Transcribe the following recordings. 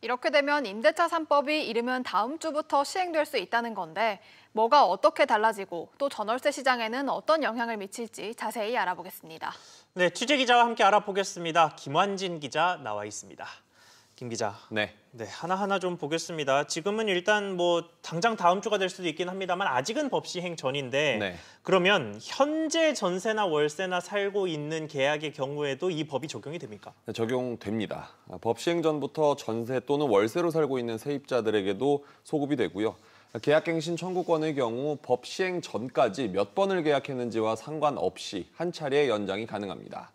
이렇게 되면 임대차 3법이 이르면 다음 주부터 시행될 수 있다는 건데 뭐가 어떻게 달라지고 또 전월세 시장에는 어떤 영향을 미칠지 자세히 알아보겠습니다. 네, 취재 기자와 함께 알아보겠습니다. 김환진 기자 나와 있습니다. 김 기자. 네. 네, 하나하나 좀 보겠습니다. 지금은 일단 뭐 당장 다음 주가 될 수도 있긴 합니다만 아직은 법 시행 전인데 네. 그러면 현재 전세나 월세나 살고 있는 계약의 경우에도 이 법이 적용이 됩니까? 네, 적용됩니다. 법 시행 전부터 전세 또는 월세로 살고 있는 세입자들에게도 소급이 되고요. 계약갱신 청구권의 경우 법 시행 전까지 몇 번을 계약했는지와 상관없이 한 차례 연장이 가능합니다.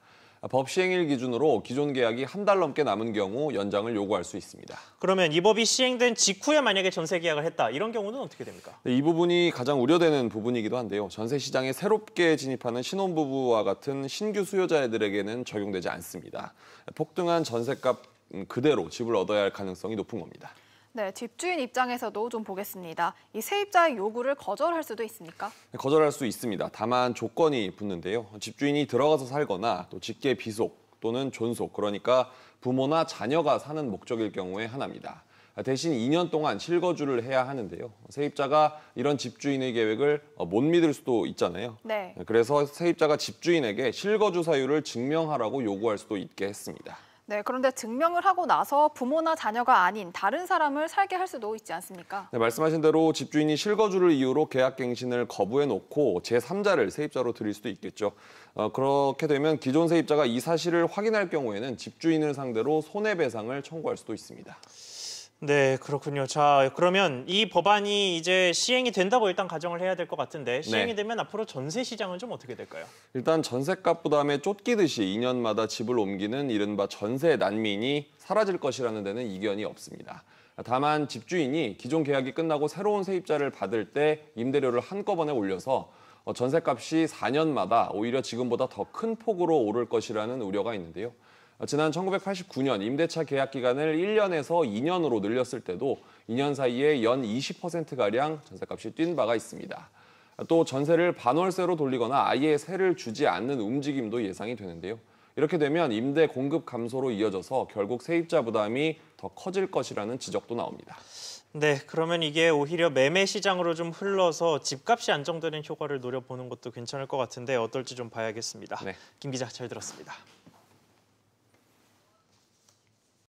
법 시행일 기준으로 기존 계약이 한 달 넘게 남은 경우 연장을 요구할 수 있습니다. 그러면 이 법이 시행된 직후에 만약에 전세 계약을 했다 이런 경우는 어떻게 됩니까? 네, 이 부분이 가장 우려되는 부분이기도 한데요. 전세 시장에 새롭게 진입하는 신혼부부와 같은 신규 수요자들에게는 적용되지 않습니다. 폭등한 전세값 음, 그대로 집을 얻어야 할 가능성이 높은 겁니다. 네, 집주인 입장에서도 좀 보겠습니다. 이 세입자의 요구를 거절할 수도 있습니까? 네, 거절할 수 있습니다. 다만 조건이 붙는데요. 집주인이 들어가서 살거나 또 직계 비속 또는 존속 그러니까 부모나 자녀가 사는 목적일 경우에 하나입니다. 대신 2년 동안 실거주를 해야 하는데요. 세입자가 이런 집주인의 계획을 어, 못 믿을 수도 있잖아요. 네. 그래서 세입자가 집주인에게 실거주 사유를 증명하라고 요구할 수도 있게 했습니다. 네, 그런데 증명을 하고 나서 부모나 자녀가 아닌 다른 사람을 살게 할 수도 있지 않습니까? 네, 말씀하신 대로 집주인이 실거주를 이유로 계약갱신을 거부해놓고 제3자를 세입자로 들일 수도 있겠죠. 어, 그렇게 되면 기존 세입자가 이 사실을 확인할 경우에는 집주인을 상대로 손해배상을 청구할 수도 있습니다. 네, 그렇군요. 자, 그러면 이 법안이 이제 시행이 된다고 일단 가정을 해야 될 것 같은데 네. 시행이 네. 되면 앞으로 전세 시장은 좀 어떻게 될까요? 일단 전세값 부담에 쫓기듯이 2년마다 집을 옮기는 이른바 전세 난민이 사라질 것이라는 데는 이견이 없습니다. 다만 집주인이 기존 계약이 끝나고 새로운 세입자를 받을 때 임대료를 한꺼번에 올려서 어, 전세값이 4년마다 오히려 지금보다 더 큰 폭으로 오를 것이라는 우려가 있는데요. 어, 지난 1989년 임대차 계약 기간을 1년에서 2년으로 늘렸을 때도 2년 사이에 연 20%가량 전세값이 뛴 바가 있습니다. 또 전세를 반월세로 돌리거나 아예 세를 주지 않는 움직임도 예상이 되는데요. 이렇게 되면 임대 공급 감소로 이어져서 결국 세입자 부담이 더 커질 것이라는 지적도 나옵니다. 네, 그러면 이게 오히려 매매 시장으로 좀 흘러서 집값이 안정되는 효과를 노려보는 것도 괜찮을 것 같은데 어떨지 좀 봐야겠습니다. 네. 김 기자 잘 들었습니다.